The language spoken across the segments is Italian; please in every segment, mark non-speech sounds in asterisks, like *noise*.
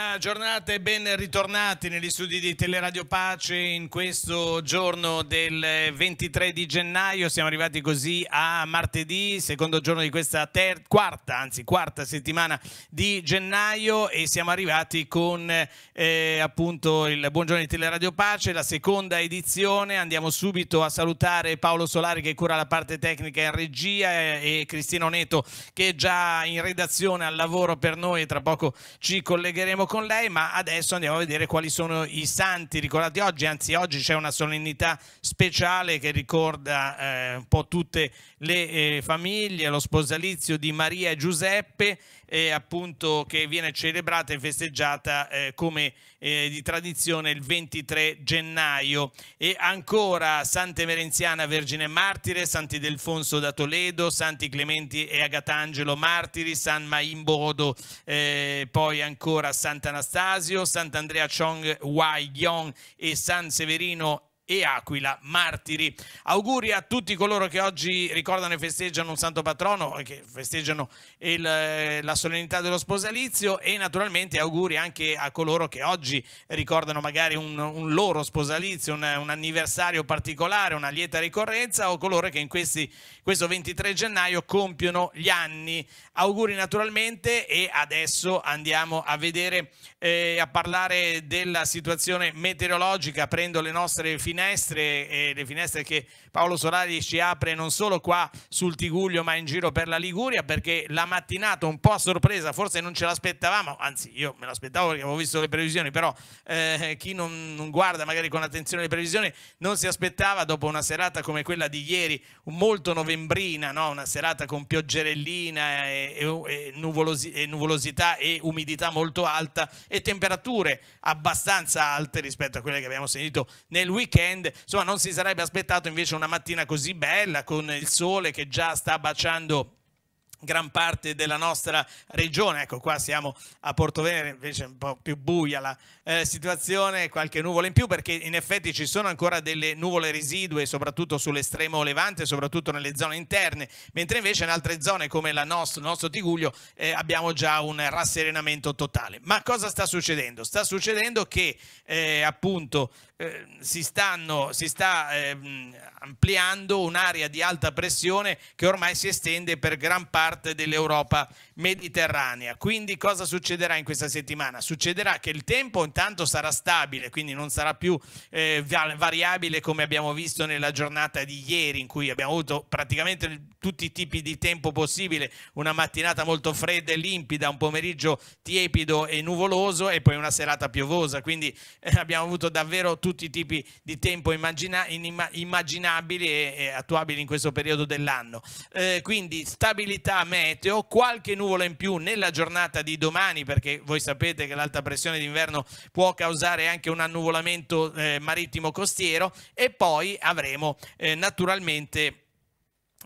buona giornata e ben ritornati negli studi di Teleradio Pace in questo giorno del 23 di gennaio. Siamo arrivati così a martedì, secondo giorno di questa quarta, anzi quarta settimana di gennaio e siamo arrivati con eh, appunto il Buongiorno di Teleradio Pace, la seconda edizione. Andiamo subito a salutare Paolo Solari che cura la parte tecnica in regia e, e Cristina Oneto che è già in redazione al lavoro per noi e tra poco ci collegheremo con lei, ma adesso andiamo a vedere quali sono i santi ricordati oggi, anzi oggi c'è una solennità speciale che ricorda eh, un po' tutte le eh, famiglie, lo sposalizio di Maria e Giuseppe eh, appunto, che viene celebrata e festeggiata eh, come eh, di tradizione il 23 gennaio. E ancora Santa Emerenziana Vergine Martire, Santi Sant'Idelfonso da Toledo, Santi Clementi e Agatangelo Martiri, San Maimbodo, eh, poi ancora Sant'Anastasio, Sant'Andrea Chong Wai Gion e San Severino e Aquila Martiri. Auguri a tutti coloro che oggi ricordano e festeggiano un santo patrono, eh, che festeggiano il, eh, la solennità dello sposalizio e naturalmente auguri anche a coloro che oggi ricordano magari un, un loro sposalizio, un, un, anniversario particolare, una lieta ricorrenza o coloro che in questi, questo 23 gennaio compiono gli anni auguri naturalmente e adesso andiamo a vedere, eh, a parlare della situazione meteorologica prendo le nostre finestre, eh, le finestre che Paolo Solari ci apre non solo qua sul Tiguglio ma in giro per la Liguria perché la mattinata un po' a sorpresa, forse non ce l'aspettavamo, anzi io me l'aspettavo perché avevo visto le previsioni, però eh, chi non, non, guarda magari con attenzione le previsioni non si aspettava dopo una serata come quella di ieri, molto novembrina, no? una serata con pioggerellina e, e, e, nuvolosi, e nuvolosità e umidità molto alta e temperature abbastanza alte rispetto a quelle che abbiamo sentito nel weekend, insomma non si sarebbe aspettato invece un una mattina così bella con il sole che già sta baciando gran parte della nostra regione. Ecco qua siamo a Porto Venere, invece un po' più buia la eh, situazione, qualche nuvola in più perché in effetti ci sono ancora delle nuvole residue soprattutto sull'estremo levante, soprattutto nelle zone interne, mentre invece in altre zone come il nostro, nostro Tiguglio eh, abbiamo già un rasserenamento totale. Ma cosa sta succedendo? Sta succedendo che eh, appunto eh, si, stanno, si sta ehm, ampliando un'area di alta pressione che ormai si estende per gran parte dell'Europa mediterranea. Quindi cosa succederà in questa settimana? Succederà che il tempo intanto sarà stabile, quindi non sarà più eh, variabile come abbiamo visto nella giornata di ieri in cui abbiamo avuto praticamente tutti i tipi di tempo possibile, una mattinata molto fredda e limpida, un pomeriggio tiepido e nuvoloso e poi una serata piovosa, quindi eh, abbiamo avuto davvero tutti i tipi di tempo immagina- immaginabili immaginabili e, e attuabili in questo periodo dell'anno. Eh, quindi stabilità meteo, qualche nuvola in più nella giornata di domani perché voi sapete che l'alta pressione d'inverno può causare anche un annuvolamento eh, marittimo costiero e poi avremo eh, naturalmente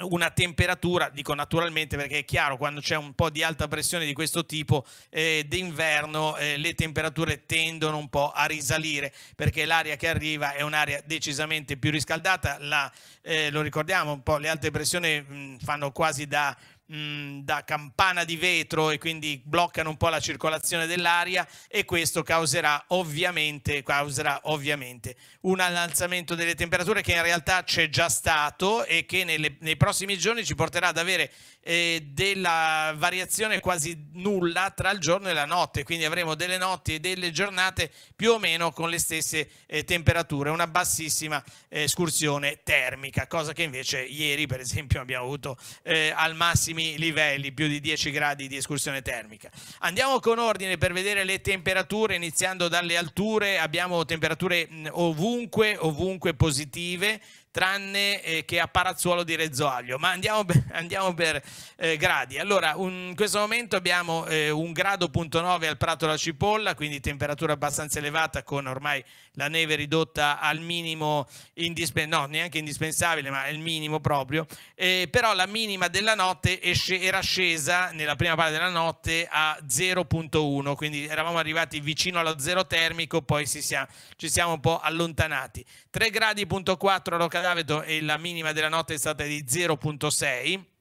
una temperatura, dico naturalmente perché è chiaro, quando c'è un po' di alta pressione di questo tipo, eh, d'inverno eh, le temperature tendono un po' a risalire perché l'aria che arriva è un'aria decisamente più riscaldata, La, eh, lo ricordiamo un po', le alte pressioni mh, fanno quasi da Mm, da campana di vetro e quindi bloccano un po' la circolazione dell'aria e questo causerà ovviamente, causerà ovviamente un alzamento delle temperature che in realtà c'è già stato e che nelle, nei prossimi giorni ci porterà ad avere eh, della variazione quasi nulla tra il giorno e la notte, quindi avremo delle notti e delle giornate più o meno con le stesse eh, temperature, una bassissima eh, escursione termica, cosa che invece ieri per esempio abbiamo avuto eh, al massimo alcuni livelli, più di 10 gradi di escursione termica. Andiamo con ordine per vedere le temperature, iniziando dalle alture, abbiamo temperature ovunque, ovunque positive, tranne eh, che a Parazzuolo di Rezzoaglio. Ma andiamo per, *laughs* andiamo per eh, gradi. Allora, un, in questo momento abbiamo eh, un grado punto 9 al Prato della Cipolla, quindi temperatura abbastanza elevata con ormai la neve ridotta al minimo indispensabile, no, neanche indispensabile, ma il minimo proprio, eh, però la minima della notte era scesa nella prima parte della notte a 0.1, quindi eravamo arrivati vicino allo zero termico, poi si sia, ci siamo un po' allontanati. 3 gradi.4 a Rocadaveto e la minima della notte è stata di 0.6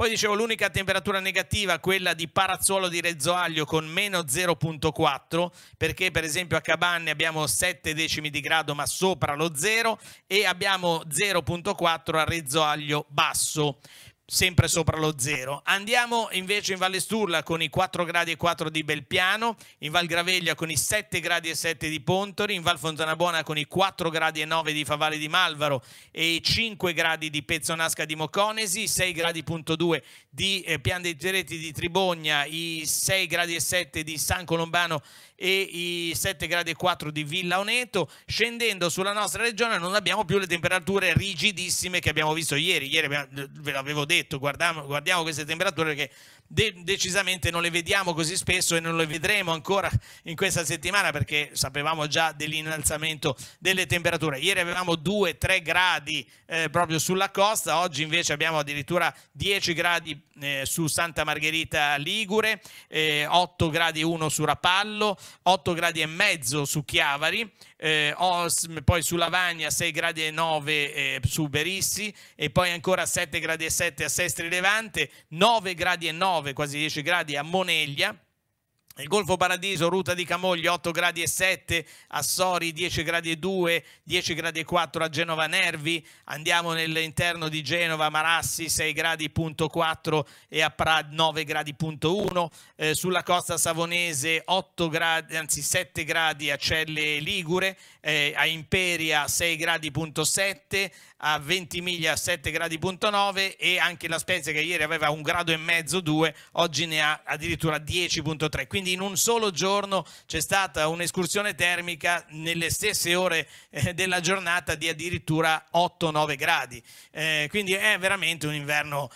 poi dicevo l'unica temperatura negativa, quella di Parazzuolo di Rezzoaglio con meno 0.4, perché per esempio a Cabanne abbiamo 7 decimi di grado ma sopra lo 0 e abbiamo 0.4 a Rezzoaglio basso sempre sopra lo zero. Andiamo invece in Valle Sturla con i 4 gradi e 4 di Belpiano, in Val Graveglia con i 7 gradi e 7 di Pontori, in Val Fontanabuona con i 4 gradi e 9 di Favale di Malvaro e i 5 gradi di Pezzonasca di Moconesi, 6 gradi punto 2 di eh, Pian dei Tereti di Tribogna, i 6 gradi e 7 di San Colombano e i 7 gradi 4 di Villa Oneto. Scendendo sulla nostra regione non abbiamo più le temperature rigidissime che abbiamo visto ieri. Ieri ve l'avevo detto, guardiamo, guardiamo queste temperature che de- decisamente non le vediamo così spesso e non le vedremo ancora in questa settimana perché sapevamo già dell'innalzamento delle temperature. Ieri avevamo 2-3 gradi eh, proprio sulla costa, oggi invece abbiamo addirittura 10 gradi eh, su Santa Margherita Ligure, eh, 8 gradi 1 su Rapallo, 8 gradi e mezzo su Chiavari eh, Osm, poi su Lavagna 6 gradi e 9 eh, su Berissi e poi ancora 7 gradi e 7 a Sestri Levante, 9 gradi e 9, quasi 10 gradi a Moneglia nel Golfo Paradiso, Ruta di Camogli 8 gradi e 7, Assori 10 gradi e 2, 10 gradi e 4 a Genova Nervi, andiamo nell'interno di Genova, Marassi 6 gradi punto 4 e a Prad 9 gradi punto 1, eh, sulla costa savonese 8 gradi, anzi 7 gradi a Celle Ligure, eh, a Imperia 6 gradi punto 7, a Ventimiglia 7 gradi punto 9 e anche la Spezia che ieri aveva un grado e mezzo 2, oggi ne ha addirittura 10.3. Quindi quindi in un solo giorno c'è stata un'escursione termica nelle stesse ore eh, della giornata di addirittura 8-9 gradi. Eh, quindi è veramente un inverno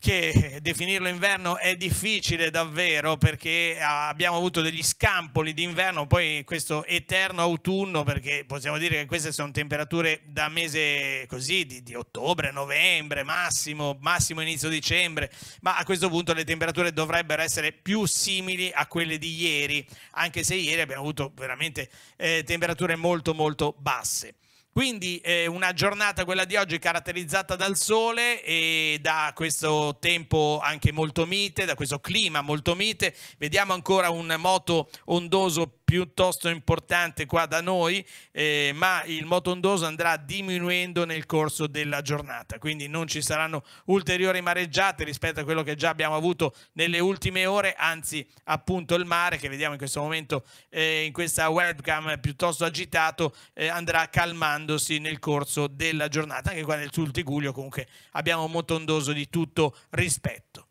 che definirlo inverno è difficile davvero perché abbiamo avuto degli scampoli d'inverno, poi questo eterno autunno perché possiamo dire che queste sono temperature da mese così di, di ottobre, novembre, massimo, massimo inizio dicembre, ma a questo punto le temperature dovrebbero essere più simili a quelle di ieri, anche se ieri abbiamo avuto veramente eh, temperature molto molto basse. Quindi eh, una giornata, quella di oggi, caratterizzata dal sole e da questo tempo anche molto mite, da questo clima molto mite. Vediamo ancora un moto ondoso piuttosto importante qua da noi, eh, ma il motondoso andrà diminuendo nel corso della giornata, quindi non ci saranno ulteriori mareggiate rispetto a quello che già abbiamo avuto nelle ultime ore, anzi appunto il mare che vediamo in questo momento eh, in questa webcam piuttosto agitato eh, andrà calmandosi nel corso della giornata, anche qua nel sul Tiguglio comunque abbiamo un motondoso di tutto rispetto.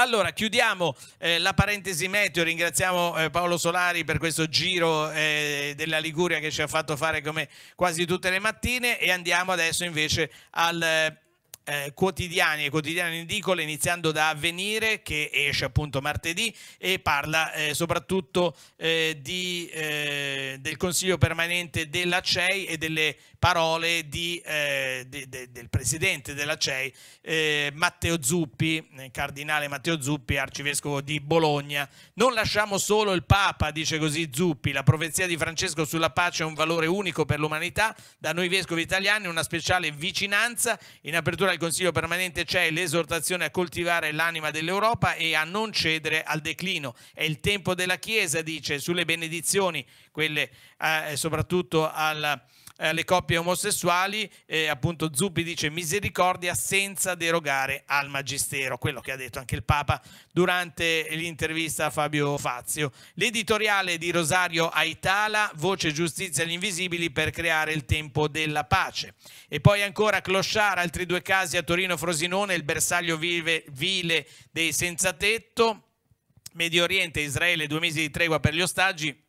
Allora, chiudiamo eh, la parentesi meteo, ringraziamo eh, Paolo Solari per questo giro eh, della Liguria che ci ha fatto fare come quasi tutte le mattine e andiamo adesso invece al eh, eh, quotidiani e quotidiani in edicole, iniziando da Avvenire che esce appunto martedì e parla eh, soprattutto eh, di, eh, del Consiglio permanente della CEI e delle parole di, eh, de, de, del presidente della CEI, eh, Matteo Zuppi, cardinale Matteo Zuppi, arcivescovo di Bologna. Non lasciamo solo il Papa, dice così Zuppi, la profezia di Francesco sulla pace è un valore unico per l'umanità, da noi vescovi italiani una speciale vicinanza in apertura Ora il Consiglio permanente c'è l'esortazione a coltivare l'anima dell'Europa e a non cedere al declino. È il tempo della Chiesa, dice, sulle benedizioni, quelle eh, soprattutto al eh, alle coppie omosessuali, eh, appunto Zuppi dice misericordia senza derogare al magistero, quello che ha detto anche il Papa durante l'intervista a Fabio Fazio. L'editoriale di Rosario Aitala, voce giustizia agli invisibili per creare il tempo della pace. E poi ancora Clochard, altri due casi a Torino-Frosinone, il bersaglio vive, vile dei senza tetto. Medio Oriente, Israele, due mesi di tregua per gli ostaggi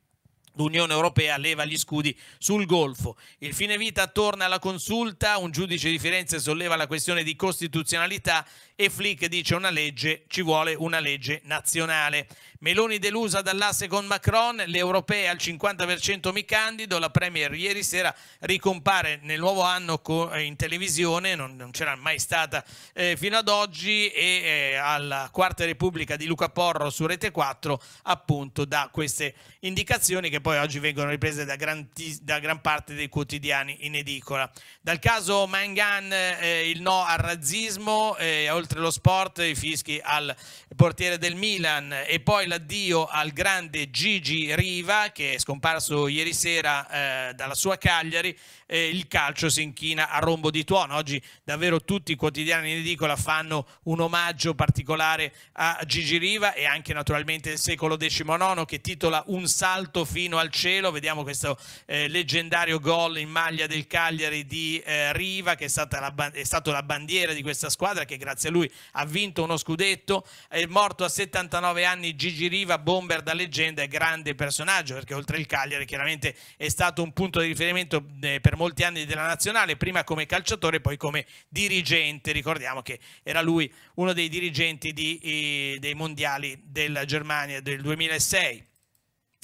L'Unione Europea leva gli scudi sul Golfo. Il fine vita torna alla consulta, un giudice di Firenze solleva la questione di costituzionalità e Flick dice una legge, ci vuole una legge nazionale. Meloni delusa dall'asse con Macron, l'europea al 50% mi candido, la Premier ieri sera ricompare nel nuovo anno eh, in televisione, non, non c'era mai stata eh, fino ad oggi e eh, alla Quarta Repubblica di Luca Porro su Rete 4 appunto da queste indicazioni che poi oggi vengono riprese da gran, da gran parte dei quotidiani in edicola. Dal caso Mangan eh, il no al razzismo, eh, oltre oltre lo sport i fischi al portiere del Milan e poi l'addio al grande Gigi Riva che è scomparso ieri sera eh, dalla sua Cagliari eh, il calcio si inchina a rombo di tuono oggi davvero tutti i quotidiani in edicola fanno un omaggio particolare a Gigi Riva e anche naturalmente il secolo XIX che titola Un salto fino al cielo vediamo questo eh, leggendario gol in maglia del Cagliari di eh, Riva che è stata la, è stato la bandiera di questa squadra che grazie a lui ha vinto uno scudetto, è morto a 79 anni Gigi Riva, bomber da leggenda e grande personaggio, perché oltre il Cagliari chiaramente è stato un punto di riferimento eh, per molti anni della nazionale, prima come calciatore poi come dirigente, ricordiamo che era lui uno dei dirigenti di, eh, dei mondiali della Germania del 2006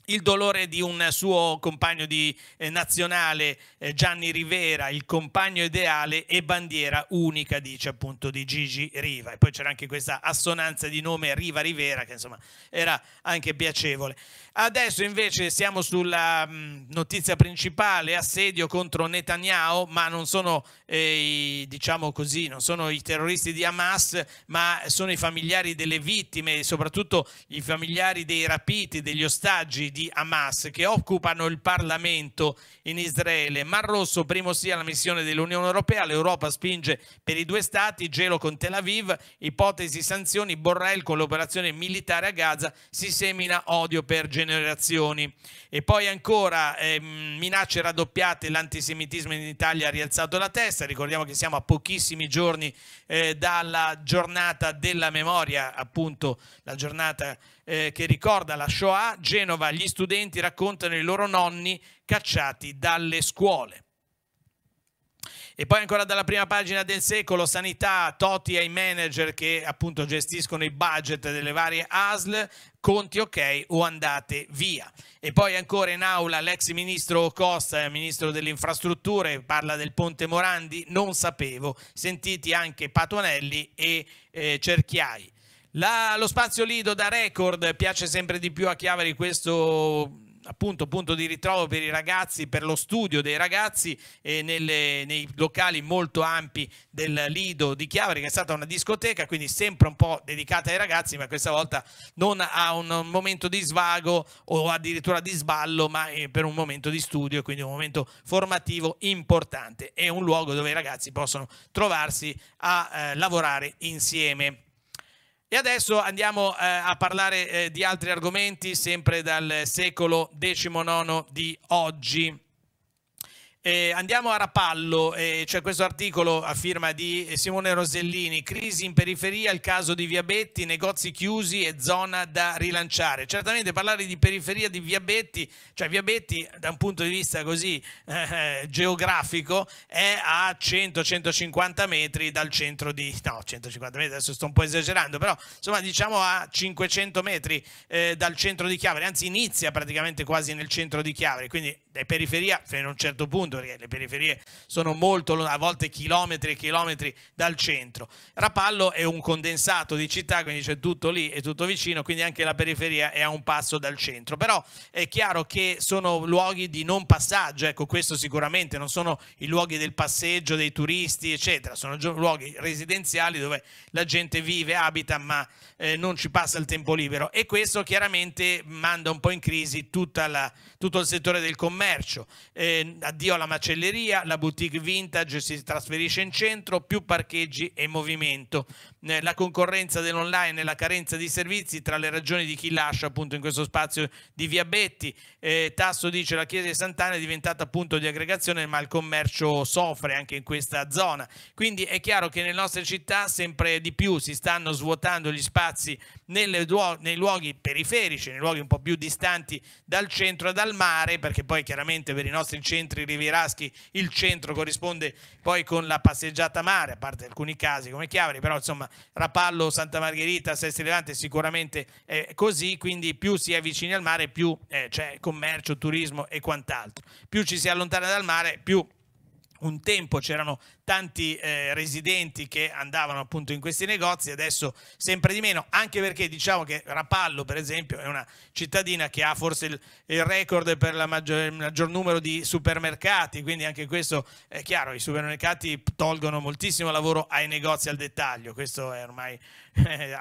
il dolore di un suo compagno di eh, nazionale eh, Gianni Rivera, il compagno ideale e bandiera unica, dice appunto, di Gigi Riva. E poi c'era anche questa assonanza di nome Riva Rivera, che insomma era anche piacevole. Adesso invece siamo sulla mm, notizia principale, assedio contro Netanyahu, ma non sono, eh, i, diciamo così, non sono i terroristi di Hamas, ma sono i familiari delle vittime, soprattutto i familiari dei rapiti, degli ostaggi di Hamas che occupano il Parlamento in Israele. Mar Rosso, primo sia la missione dell'Unione Europea, l'Europa spinge per i due stati, gelo con Tel Aviv, ipotesi sanzioni, Borrell con l'operazione militare a Gaza, si semina odio per generazioni generazioni. E poi ancora eh, minacce raddoppiate, l'antisemitismo in Italia ha rialzato la testa, ricordiamo che siamo a pochissimi giorni eh, dalla giornata della memoria, appunto la giornata eh, che ricorda la Shoah, Genova, gli studenti raccontano i loro nonni cacciati dalle scuole. E poi ancora dalla prima pagina del secolo, sanità, toti ai manager che appunto gestiscono i budget delle varie ASL, conti ok o andate via. E poi ancora in aula l'ex ministro Costa, ministro delle infrastrutture, parla del ponte Morandi, non sapevo, sentiti anche Patuanelli e eh, Cerchiai. La, lo spazio Lido da record piace sempre di più a Chiavari questo appunto punto di ritrovo per i ragazzi, per lo studio dei ragazzi eh, nelle, nei locali molto ampi del Lido di Chiavari, che è stata una discoteca, quindi sempre un po' dedicata ai ragazzi, ma questa volta non a un, un momento di svago o addirittura di sballo, ma eh, per un momento di studio, quindi un momento formativo importante. e un luogo dove i ragazzi possono trovarsi a eh, lavorare insieme. E adesso andiamo eh, a parlare eh, di altri argomenti, sempre dal secolo XIX di oggi. Eh, andiamo a Rapallo, eh, c'è questo articolo a firma di Simone Rosellini, crisi in periferia, il caso di Viabetti, negozi chiusi e zona da rilanciare. Certamente parlare di periferia di Viabetti, cioè Viabetti da un punto di vista così eh, eh geografico è a 100-150 metri dal centro di... no, 150 metri, adesso sto un po' esagerando, però insomma diciamo a 500 metri eh, dal centro di Chiavari, anzi inizia praticamente quasi nel centro di Chiavari, quindi le periferie fino a un certo punto, perché le periferie sono molto, a volte chilometri e chilometri dal centro. Rapallo è un condensato di città, quindi c'è tutto lì e tutto vicino, quindi anche la periferia è a un passo dal centro. Però è chiaro che sono luoghi di non passaggio, ecco questo sicuramente, non sono i luoghi del passeggio, dei turisti, eccetera, sono luoghi residenziali dove la gente vive, abita, ma eh, non ci passa il tempo libero e questo chiaramente manda un po' in crisi tutta la tutto il settore del commercio. Eh, addio alla macelleria, la boutique vintage si trasferisce in centro, più parcheggi e movimento la concorrenza dell'online e la carenza di servizi tra le ragioni di chi lascia appunto in questo spazio di Via Betti. Eh, Tasso dice la chiesa di Sant'Anna è diventata punto di aggregazione ma il commercio soffre anche in questa zona. Quindi è chiaro che nelle nostre città sempre di più si stanno svuotando gli spazi nei luoghi periferici, nei luoghi un po' più distanti dal centro e dal mare, perché poi chiaramente per i nostri centri rivieraschi il centro corrisponde poi con la passeggiata mare, a parte alcuni casi come Chiavari, però insomma Rapallo, Santa Margherita, Sesti Levante sicuramente è così, quindi più si è vicini al mare più eh, c'è commercio, turismo e quant'altro. Più ci si allontana dal mare, più un tempo c'erano tanti eh, residenti che andavano appunto in questi negozi, adesso sempre di meno, anche perché diciamo che Rapallo, per esempio, è una cittadina che ha forse il, il record per maggior, il maggior numero di supermercati, quindi anche questo è chiaro, i supermercati tolgono moltissimo lavoro ai negozi al dettaglio, questo è ormai eh,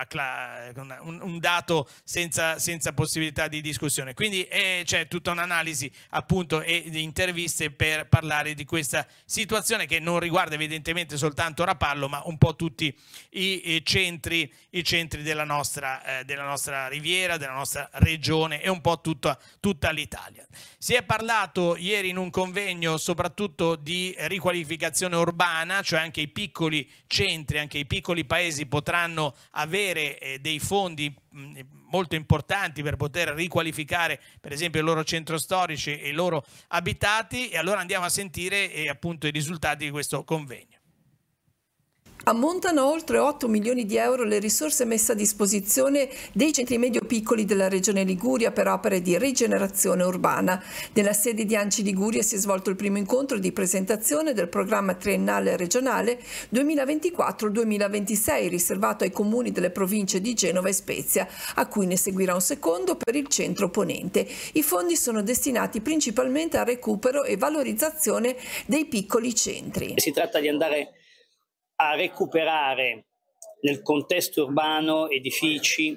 un, un, dato senza, senza, possibilità di discussione. Quindi eh, c'è tutta un'analisi appunto e di interviste per parlare di questa situazione che non riguarda evidentemente soltanto Rapallo, ma un po' tutti i, i centri, i centri della, nostra, eh, della, nostra, riviera, della nostra regione e un po' tutta, tutta l'Italia. Si è parlato ieri in un convegno soprattutto di riqualificazione urbana, cioè anche i piccoli centri, anche i piccoli paesi potranno avere eh, dei fondi molto importanti per poter riqualificare per esempio i loro centro storici e i loro abitati e allora andiamo a sentire eh, appunto i risultati di questo convegno. Ammontano oltre 8 milioni di euro le risorse messe a disposizione dei centri medio-piccoli della Regione Liguria per opere di rigenerazione urbana. Nella sede di Anci Liguria si è svolto il primo incontro di presentazione del programma triennale regionale 2024-2026 riservato ai comuni delle province di Genova e Spezia, a cui ne seguirà un secondo per il centro ponente. I fondi sono destinati principalmente al recupero e valorizzazione dei piccoli centri. Si tratta di andare a recuperare nel contesto urbano edifici,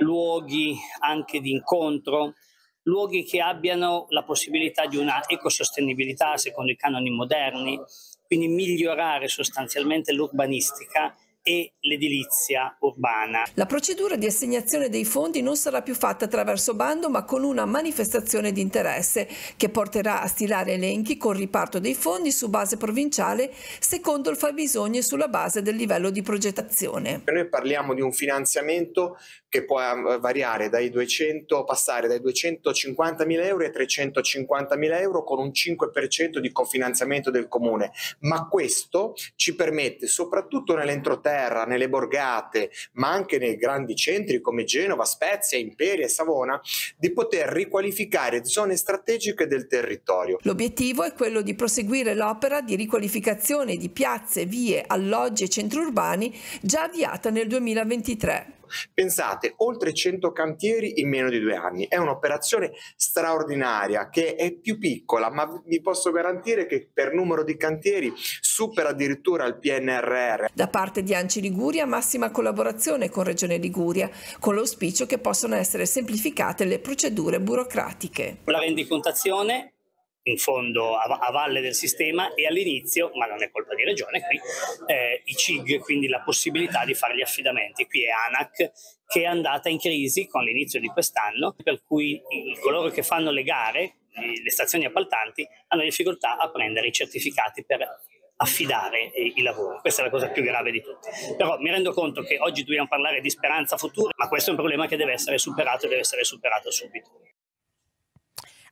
luoghi anche di incontro, luoghi che abbiano la possibilità di una ecosostenibilità secondo i canoni moderni, quindi migliorare sostanzialmente l'urbanistica e l'edilizia urbana. La procedura di assegnazione dei fondi non sarà più fatta attraverso bando ma con una manifestazione di interesse che porterà a stilare elenchi con riparto dei fondi su base provinciale secondo il fabbisogno e sulla base del livello di progettazione. Noi parliamo di un finanziamento che può eh, variare dai 200, passare dai 250.000 euro ai 350.000 euro con un 5% di cofinanziamento del comune, ma questo ci permette soprattutto nell'entroterra Inghilterra, nelle borgate, ma anche nei grandi centri come Genova, Spezia, Imperia e Savona, di poter riqualificare zone strategiche del territorio. L'obiettivo è quello di proseguire l'opera di riqualificazione di piazze, vie, alloggi e centri urbani già avviata nel 2023. Pensate, oltre 100 cantieri in meno di due anni. È un'operazione straordinaria che è più piccola, ma vi posso garantire che per numero di cantieri supera addirittura il PNRR. Da parte di Anci Liguria massima collaborazione con Regione Liguria, con l'auspicio che possano essere semplificate le procedure burocratiche. La rendicontazione in fondo a, a, valle del sistema e all'inizio, ma non è colpa di regione qui, eh, i CIG, quindi la possibilità di fare gli affidamenti. Qui è ANAC che è andata in crisi con l'inizio di quest'anno, per cui coloro che fanno le gare, le stazioni appaltanti, hanno difficoltà a prendere i certificati per affidare i lavori, Questa è la cosa più grave di tutte. Però mi rendo conto che oggi dobbiamo parlare di speranza futura, ma questo è un problema che deve essere superato e deve essere superato subito.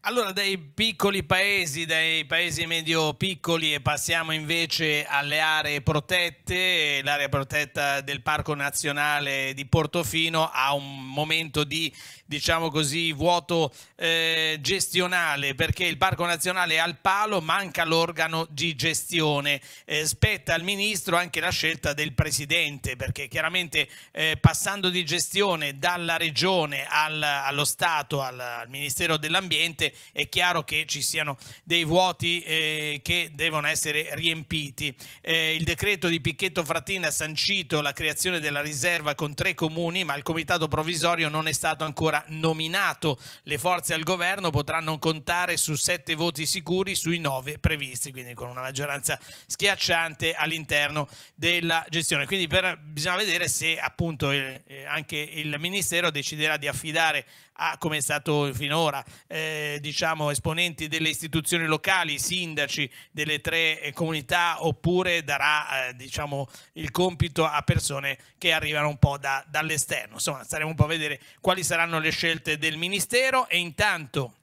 Allora, dai piccoli paesi, dai paesi medio piccoli e passiamo invece alle aree protette. L'area protetta del Parco Nazionale di Portofino ha un momento di, diciamo così, vuoto eh, gestionale perché il Parco Nazionale è al palo, manca l'organo di gestione. Eh, spetta al Ministro anche la scelta del Presidente perché chiaramente eh, passando di gestione dalla Regione al, allo Stato, al, al Ministero dell'Ambiente, è chiaro che ci siano dei vuoti eh, che devono essere riempiti. Eh, il decreto di Picchetto Frattin ha sancito la creazione della riserva con tre comuni, ma il comitato provvisorio non è stato ancora nominato. Le forze al governo potranno contare su sette voti sicuri sui nove previsti, quindi con una maggioranza schiacciante all'interno della gestione. Quindi per, bisogna vedere se appunto eh, eh anche il Ministero deciderà di affidare a, come è stato finora, eh, diciamo, esponenti delle istituzioni locali, sindaci delle tre eh, comunità, oppure darà eh, diciamo, il compito a persone che arrivano un po' da, dall'esterno. Insomma, staremo un po' a vedere quali saranno le scelte del Ministero e intanto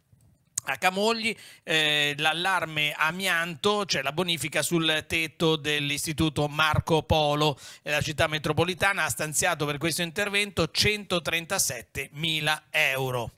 a Camogli eh, l'allarme amianto, cioè la bonifica sul tetto dell'istituto Marco Polo. della eh, città metropolitana ha stanziato per questo intervento 137 mila euro.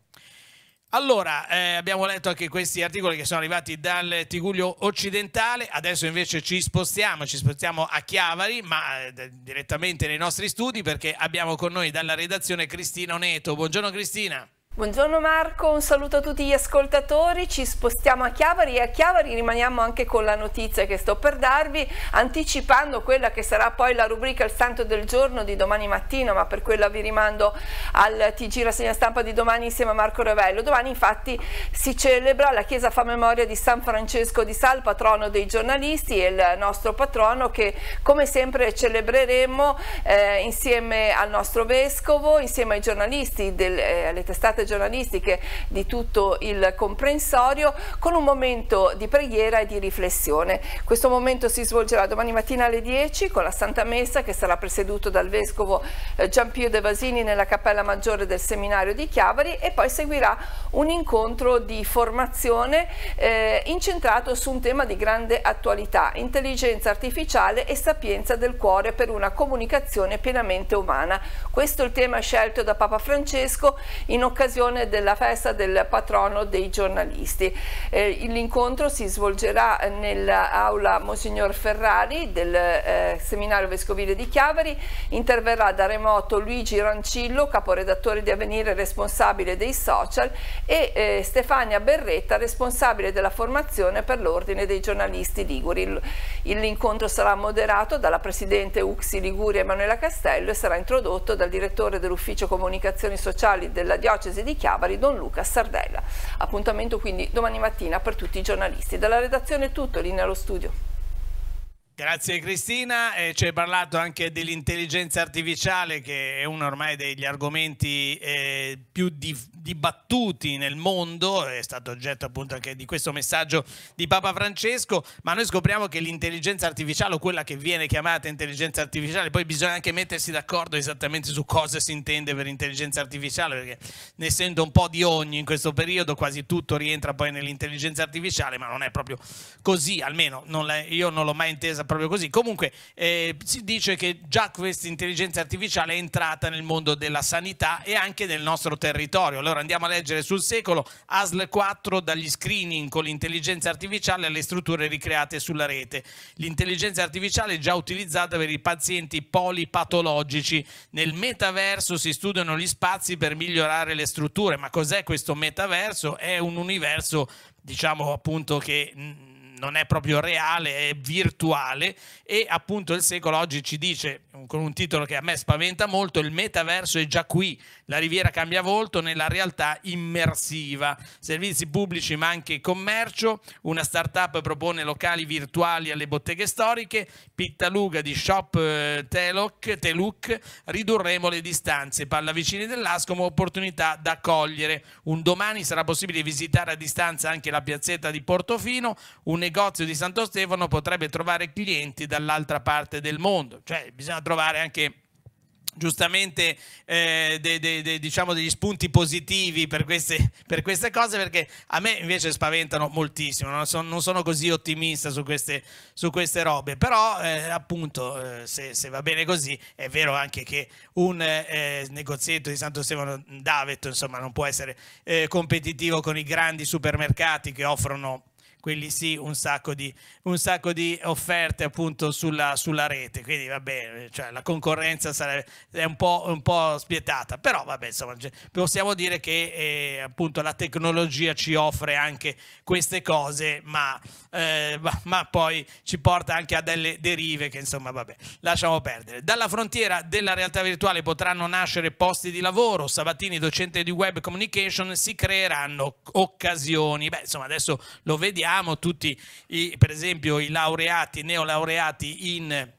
Allora, eh, abbiamo letto anche questi articoli che sono arrivati dal Tiguglio occidentale, adesso invece ci spostiamo, ci spostiamo a Chiavari, ma eh, direttamente nei nostri studi perché abbiamo con noi dalla redazione Cristina Oneto. Buongiorno Cristina. Buongiorno Marco, un saluto a tutti gli ascoltatori, ci spostiamo a Chiavari e a Chiavari rimaniamo anche con la notizia che sto per darvi, anticipando quella che sarà poi la rubrica Il Santo del Giorno di domani mattina, ma per quella vi rimando al TG Rassegna Stampa di domani insieme a Marco Revello. Domani infatti si celebra, la Chiesa fa memoria di San Francesco di Sal, patrono dei giornalisti e il nostro patrono che come sempre celebreremo eh, insieme al nostro Vescovo, insieme ai giornalisti, del, eh, alle testate offerte giornalistiche di tutto il comprensorio con un momento di preghiera e di riflessione. Questo momento si svolgerà domani mattina alle 10 con la Santa Messa che sarà presieduto dal Vescovo eh, Giampio De Vasini nella Cappella Maggiore del Seminario di Chiavari e poi seguirà un incontro di formazione eh, incentrato su un tema di grande attualità, intelligenza artificiale e sapienza del cuore per una comunicazione pienamente umana. Questo è il tema scelto da Papa Francesco in occasione occasione della festa del patrono dei giornalisti. Eh, L'incontro si svolgerà nell'aula Monsignor Ferrari del eh, seminario vescovile di Chiavari, interverrà da remoto Luigi Rancillo, caporedattore di Avvenire responsabile dei social e eh, Stefania Berretta, responsabile della formazione per l'ordine dei giornalisti liguri. L'incontro sarà moderato dalla Presidente Uxi Liguria Emanuela Castello e sarà introdotto dal direttore dell'ufficio comunicazioni sociali della diocesi Marchese di Chiavari, Don Luca Sardella. Appuntamento quindi domani mattina per tutti i giornalisti. Dalla redazione è tutto, linea allo studio. Grazie Cristina, eh, ci hai parlato anche dell'intelligenza artificiale che è uno ormai degli argomenti eh, più dibattuti nel mondo, è stato oggetto appunto anche di questo messaggio di Papa Francesco, ma noi scopriamo che l'intelligenza artificiale o quella che viene chiamata intelligenza artificiale, poi bisogna anche mettersi d'accordo esattamente su cosa si intende per intelligenza artificiale, perché ne sento un po' di ogni in questo periodo, quasi tutto rientra poi nell'intelligenza artificiale, ma non è proprio così, almeno non io non l'ho mai intesa proprio così. Comunque eh, si dice che già questa intelligenza artificiale è entrata nel mondo della sanità e anche nel nostro territorio. Allora andiamo a leggere sul secolo ASL 4 dagli screening con l'intelligenza artificiale alle strutture ricreate sulla rete. L'intelligenza artificiale è già utilizzata per i pazienti polipatologici. Nel metaverso si studiano gli spazi per migliorare le strutture. Ma cos'è questo metaverso? È un universo diciamo appunto che mm, non è proprio reale, è virtuale e appunto il secolo oggi ci dice, con un titolo che a me spaventa molto, il metaverso è già qui, la riviera cambia volto nella realtà immersiva, servizi pubblici ma anche commercio, una startup propone locali virtuali alle botteghe storiche, Pittaluga di Shop eh, Teloc, Teluc, ridurremo le distanze, pallavicini dell'Ascom, opportunità da cogliere, un domani sarà possibile visitare a distanza anche la piazzetta di Portofino, un negozio di Santo Stefano potrebbe trovare clienti dall'altra parte del mondo, cioè bisogna trovare anche giustamente eh, de, de, de, diciamo degli spunti positivi per queste, per queste, cose perché a me invece spaventano moltissimo non sono, non sono così ottimista su queste, su queste robe però eh, appunto eh, se, se, va bene così è vero anche che un eh, negozietto di Santo Stefano d'Aveto insomma non può essere eh, competitivo con i grandi supermercati che offrono quelli sì, un sacco di, un sacco di offerte appunto sulla, sulla rete, quindi va bene, cioè, la concorrenza sarebbe, è un po', un po', spietata, però vabbè, insomma, possiamo dire che eh, appunto la tecnologia ci offre anche queste cose, ma, eh, ma, ma poi ci porta anche a delle derive che insomma, vabbè, lasciamo perdere. Dalla frontiera della realtà virtuale potranno nascere posti di lavoro, Sabatini, docente di web communication, si creeranno occasioni. Beh, insomma, adesso lo vediamo abbiamo tutti, i, per esempio, i laureati, neolaureati in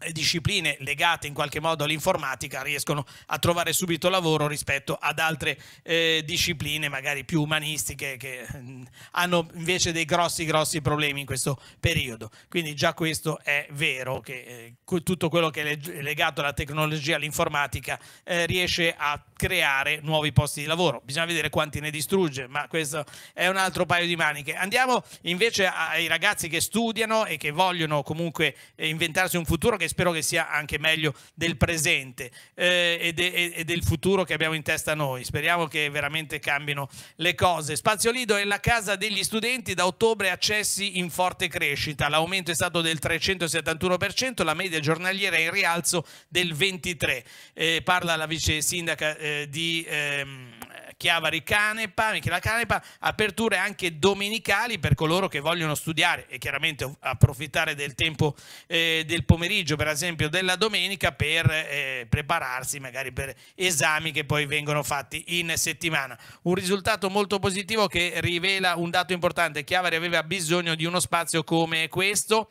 eh, discipline legate in qualche modo all'informatica riescono a trovare subito lavoro rispetto ad altre eh, discipline magari più umanistiche che mh, mm, hanno invece dei grossi grossi problemi in questo periodo quindi già questo è vero che eh, tutto quello che è legato alla tecnologia all'informatica eh, riesce a creare nuovi posti di lavoro bisogna vedere quanti ne distrugge ma questo è un altro paio di maniche andiamo invece ai ragazzi che studiano e che vogliono comunque eh, inventarsi un futuro che spero che sia anche meglio del presente eh, e, de e, del futuro che abbiamo in testa noi. Speriamo che veramente cambino le cose. Spazio Lido è la casa degli studenti, da ottobre accessi in forte crescita, l'aumento è stato del 371%, la media giornaliera è in rialzo del 23%. Eh, parla la vice sindaca eh, di... Ehm, Chiavari Canepa, Michela Canepa, aperture anche domenicali per coloro che vogliono studiare e chiaramente approfittare del tempo eh, del pomeriggio, per esempio della domenica, per eh, prepararsi magari per esami che poi vengono fatti in settimana. Un risultato molto positivo che rivela un dato importante, Chiavari aveva bisogno di uno spazio come questo,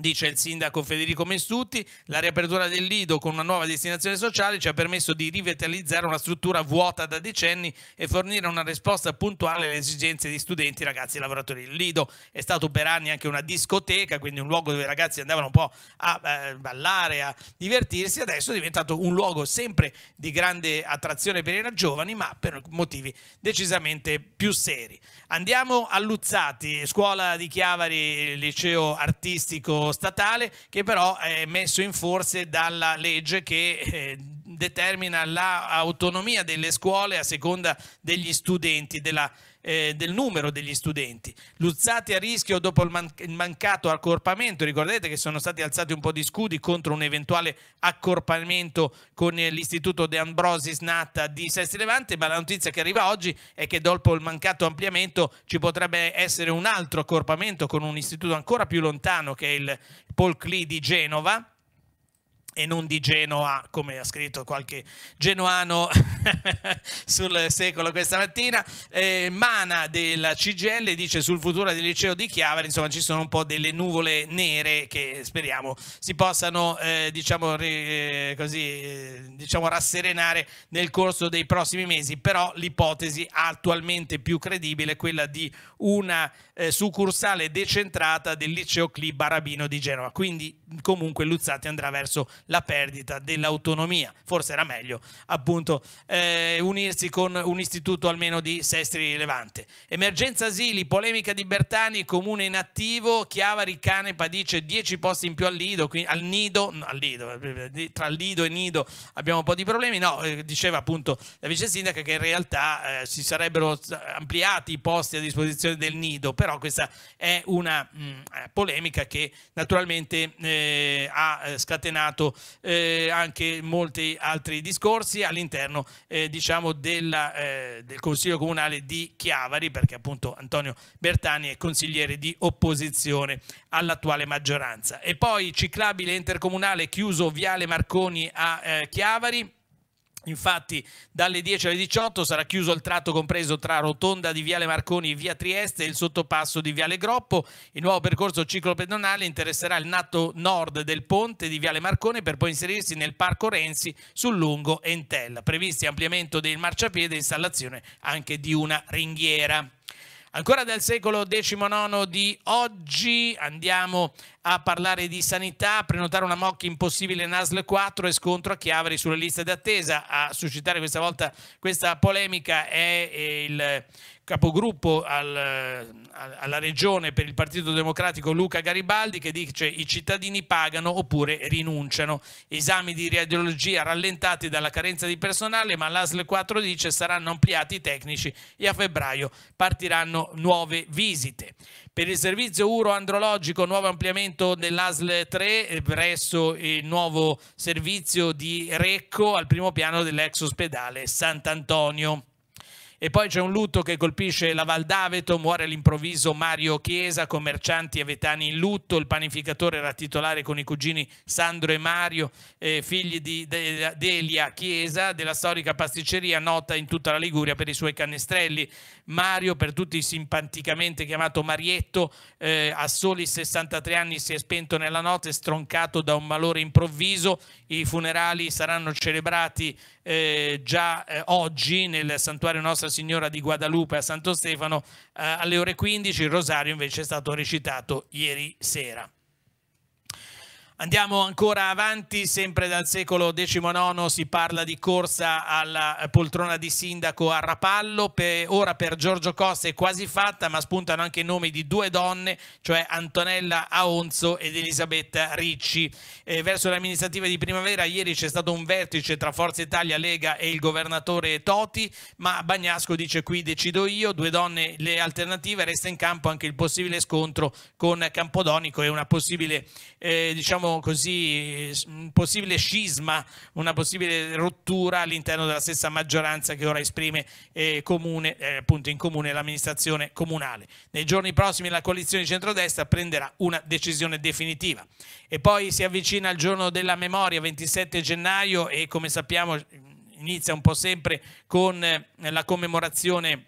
Dice il sindaco Federico Messutti, la riapertura del Lido con una nuova destinazione sociale ci ha permesso di rivitalizzare una struttura vuota da decenni e fornire una risposta puntuale alle esigenze di studenti, ragazzi e lavoratori. Il Lido è stato per anni anche una discoteca, quindi un luogo dove i ragazzi andavano un po' a eh, ballare, a divertirsi, adesso è diventato un luogo sempre di grande attrazione per i giovani, ma per motivi decisamente più seri. Andiamo a Luzzati, scuola di Chiavari, liceo artistico livello statale, che però è messo in forze dalla legge che eh, determina l'autonomia delle scuole a seconda degli studenti, della eh, del numero degli studenti. Luzzati a rischio dopo il, man il, mancato accorpamento, ricordate che sono stati alzati un po' di scudi contro un eventuale accorpamento con eh, l'istituto De Ambrosis Natta di Sesti Levante, ma la notizia che arriva oggi è che dopo il mancato ampliamento ci potrebbe essere un altro accorpamento con un istituto ancora più lontano che è il Polcli di Genova e non di Genoa, come ha scritto qualche genuano *laughs* sul secolo questa mattina. Eh, Mana della CGL dice sul futuro del liceo di Chiavari, insomma ci sono un po' delle nuvole nere che speriamo si possano eh, diciamo, eh, così, eh, diciamo rasserenare nel corso dei prossimi mesi, però l'ipotesi attualmente più credibile è quella di una eh, succursale decentrata del liceo CLI Arabino di Genova, quindi comunque Luzzati andrà verso la perdita dell'autonomia. Forse era meglio appunto eh, unirsi con un istituto almeno di Sestri rilevante. Emergenza asili, polemica di Bertani, comune inattivo, Chiavari, Cane, Padice, 10 posti in più al Lido, quindi, al Nido, no, al Lido, eh, tra Lido e Nido abbiamo un po' di problemi, no, eh, diceva appunto la vice sindaca che in realtà eh, si sarebbero ampliati i posti a disposizione del Nido, però questa è una mh, mm, eh, polemica che naturalmente ha scatenato eh, anche molti altri discorsi all'interno eh, diciamo della, eh, del Consiglio Comunale di Chiavari, perché appunto Antonio Bertani è consigliere di opposizione all'attuale maggioranza. E poi ciclabile intercomunale chiuso Viale Marconi a eh, Chiavari Infatti dalle 10 alle 18 sarà chiuso il tratto compreso tra Rotonda di Viale Marconi e Via Trieste e il sottopasso di Viale Groppo. Il nuovo percorso ciclopedonale interesserà il nato nord del ponte di Viale Marconi per poi inserirsi nel Parco Renzi sul lungo Entella. Previsti ampliamento del marciapiede e installazione anche di una ringhiera. Ancora dal secolo XIX di oggi andiamo a parlare di sanità, prenotare una MOC impossibile NASL 4 e scontro a Chiavari sulle liste d'attesa. A suscitare questa volta questa polemica è eh, il capogruppo al, alla regione per il Partito Democratico Luca Garibaldi che dice i cittadini pagano oppure rinunciano. Esami di radiologia rallentati dalla carenza di personale, ma l'ASL 4 dice saranno ampliati i tecnici e a febbraio partiranno nuove visite. Per il servizio uroandrologico, nuovo ampliamento dell'ASL 3 eh, presso il nuovo servizio di Recco al primo piano dell'ex ospedale Sant'Antonio. E poi c'è un lutto che colpisce la Val d'Aveto, muore all'improvviso Mario Chiesa, commercianti e vetani in lutto, il panificatore era titolare con i cugini Sandro e Mario, eh, figli di Delia Chiesa, della storica pasticceria nota in tutta la Liguria per i suoi canestrelli. Mario, per tutti simpaticamente chiamato Marietto, eh, a soli 63 anni si è spento nella notte, stroncato da un malore improvviso. I funerali saranno celebrati eh, già eh, oggi nel santuario Nostra Signora di Guadalupe a Santo Stefano eh, alle ore 15. Il rosario invece è stato recitato ieri sera. Andiamo ancora avanti, sempre dal secolo XIX si parla di corsa alla eh, poltrona di sindaco a Rapallo, per, ora per Giorgio Costa è quasi fatta ma spuntano anche i nomi di due donne, cioè Antonella Aonzo ed Elisabetta Ricci. Eh, verso le amministrative di primavera ieri c'è stato un vertice tra Forza Italia, Lega e il governatore Toti, ma Bagnasco dice qui decido io, due donne le alternative, resta in campo anche il possibile scontro con Campodonico e una possibile eh, diciamo così, un possibile scisma, una possibile rottura all'interno della stessa maggioranza che ora esprime eh, comune, eh, appunto in comune l'amministrazione comunale. Nei giorni prossimi la coalizione centrodestra prenderà una decisione definitiva. E poi si avvicina il giorno della memoria, 27 gennaio, e come sappiamo inizia un po' sempre con eh, la commemorazione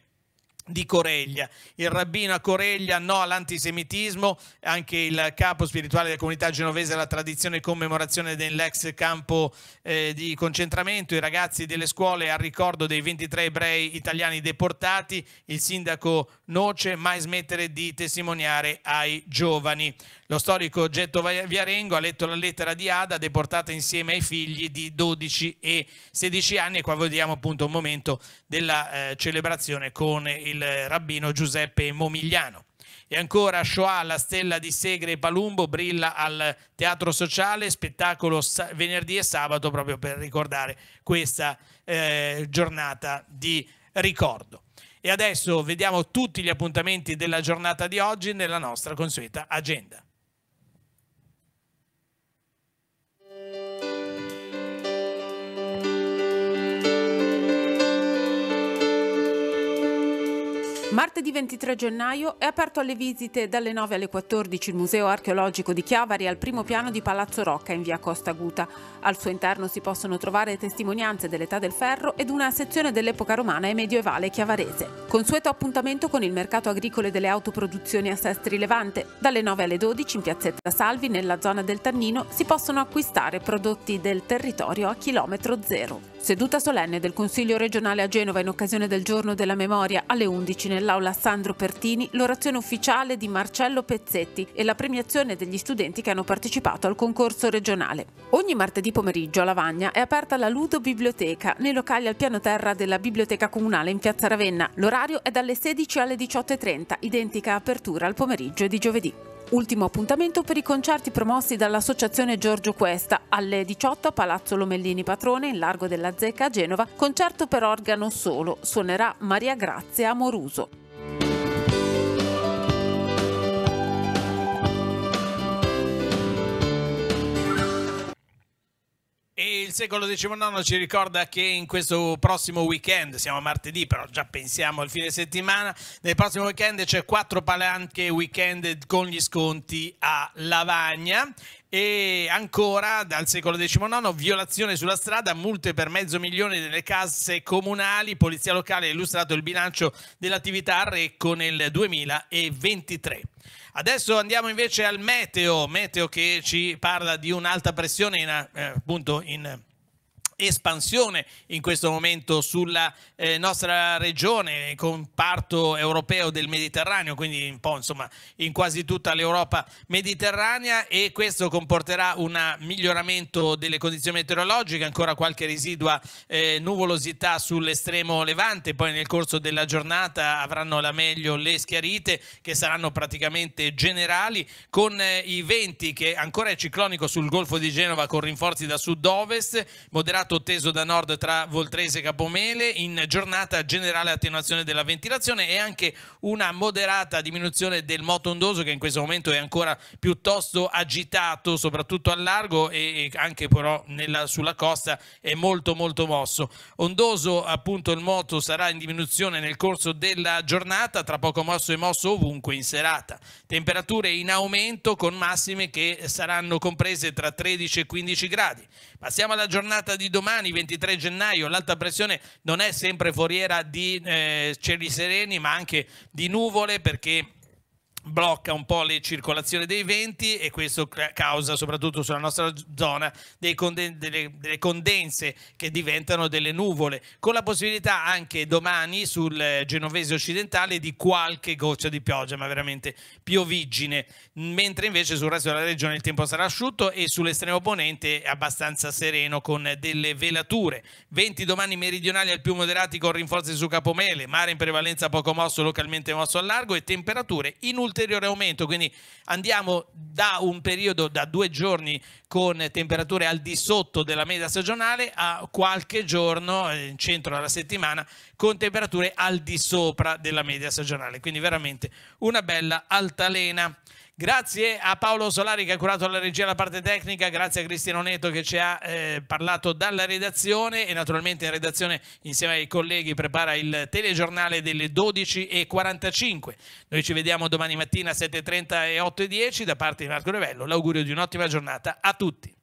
di Coreglia. Il rabbino a Coreglia no all'antisemitismo, anche il capo spirituale della comunità genovese alla tradizione e commemorazione dell'ex campo eh, di concentramento, i ragazzi delle scuole a ricordo dei 23 ebrei italiani deportati, il sindaco Noce mai smettere di testimoniare ai giovani. Lo storico Getto Viarengo ha letto la lettera di Ada deportata insieme ai figli di 12 e 16 anni e qua vediamo appunto un momento della eh, celebrazione con il il rabbino Giuseppe Momigliano. E ancora Shoah, la stella di Segre e Palumbo brilla al Teatro Sociale, spettacolo venerdì e sabato proprio per ricordare questa eh, giornata di ricordo. E adesso vediamo tutti gli appuntamenti della giornata di oggi nella nostra consueta agenda. Martedì 23 gennaio è aperto alle visite dalle 9 alle 14 il Museo archeologico di Chiavari al primo piano di Palazzo Rocca in via Costa Guta. Al suo interno si possono trovare testimonianze dell'età del ferro ed una sezione dell'epoca romana e medievale chiavarese. Consueto appuntamento con il mercato agricolo e delle autoproduzioni a Sestri Levante. Dalle 9 alle 12 in piazzetta Salvi, nella zona del Tannino, si possono acquistare prodotti del territorio a chilometro zero. Seduta solenne del Consiglio regionale a Genova in occasione del giorno della memoria alle 11 nell'aula Sandro Pertini, l'orazione ufficiale di Marcello Pezzetti e la premiazione degli studenti che hanno partecipato al concorso regionale. Ogni martedì pomeriggio a Lavagna è aperta la Ludo Biblioteca nei locali al piano terra della Biblioteca Comunale in Piazza Ravenna. L'orario è dalle 16 alle 18.30, identica apertura al pomeriggio di giovedì. Ultimo appuntamento per i concerti promossi dall'Associazione Giorgio Questa alle 18 a Palazzo Lomellini Patrone in Largo della Zecca a Genova, concerto per organo solo, suonerà Maria Grazia Amoruso. il secolo XIX ci ricorda che in questo prossimo weekend, siamo a martedì però già pensiamo al fine settimana, nel prossimo weekend c'è quattro palanche weekend con gli sconti a Lavagna e ancora dal secolo XIX violazione sulla strada, multe per mezzo milione delle casse comunali, Polizia Locale ha illustrato il bilancio dell'attività a Recco nel 2023. Adesso andiamo invece al meteo, meteo che ci parla di un'alta pressione in, eh, appunto in espansione in questo momento sulla eh, nostra regione, comparto europeo del Mediterraneo, quindi un po' insomma in quasi tutta l'Europa mediterranea e questo comporterà un miglioramento delle condizioni meteorologiche, ancora qualche residua eh, nuvolosità sull'estremo levante, poi nel corso della giornata avranno la meglio le schiarite che saranno praticamente generali con eh, i venti che ancora è ciclonico sul Golfo di Genova con rinforzi da sud-ovest, moderato tratto teso da nord tra Voltrese e Capomele, in giornata generale attenuazione della ventilazione e anche una moderata diminuzione del moto ondoso che in questo momento è ancora piuttosto agitato, soprattutto a largo e anche però nella, sulla costa è molto molto mosso. Ondoso appunto il moto sarà in diminuzione nel corso della giornata, tra poco mosso e mosso ovunque in serata. Temperature in aumento con massime che saranno comprese tra 13 e 15 gradi. Passiamo alla giornata di domani, 23 gennaio, l'alta pressione non è sempre foriera di eh, cieli sereni, ma anche di nuvole perché blocca un po' le circolazioni dei venti e questo causa soprattutto sulla nostra zona conde delle, delle, condense che diventano delle nuvole con la possibilità anche domani sul genovese occidentale di qualche goccia di pioggia ma veramente piovigine mentre invece sul resto della regione il tempo sarà asciutto e sull'estremo ponente abbastanza sereno con delle velature venti domani meridionali al più moderati con rinforzi su Capomele mare in prevalenza poco mosso localmente mosso a largo e temperature in ultimo ulteriore aumento, quindi andiamo da un periodo da due giorni con temperature al di sotto della media stagionale a qualche giorno, eh, in centro alla settimana, con temperature al di sopra della media stagionale, quindi veramente una bella altalena. Grazie a Paolo Solari che ha curato la regia e la parte tecnica, grazie a Cristiano Neto che ci ha eh, parlato dalla redazione e naturalmente in redazione insieme ai colleghi prepara il telegiornale delle 12.45. Noi ci vediamo domani mattina 7.30 e 8.10 da parte di Marco Revello. L'augurio di un'ottima giornata a tutti.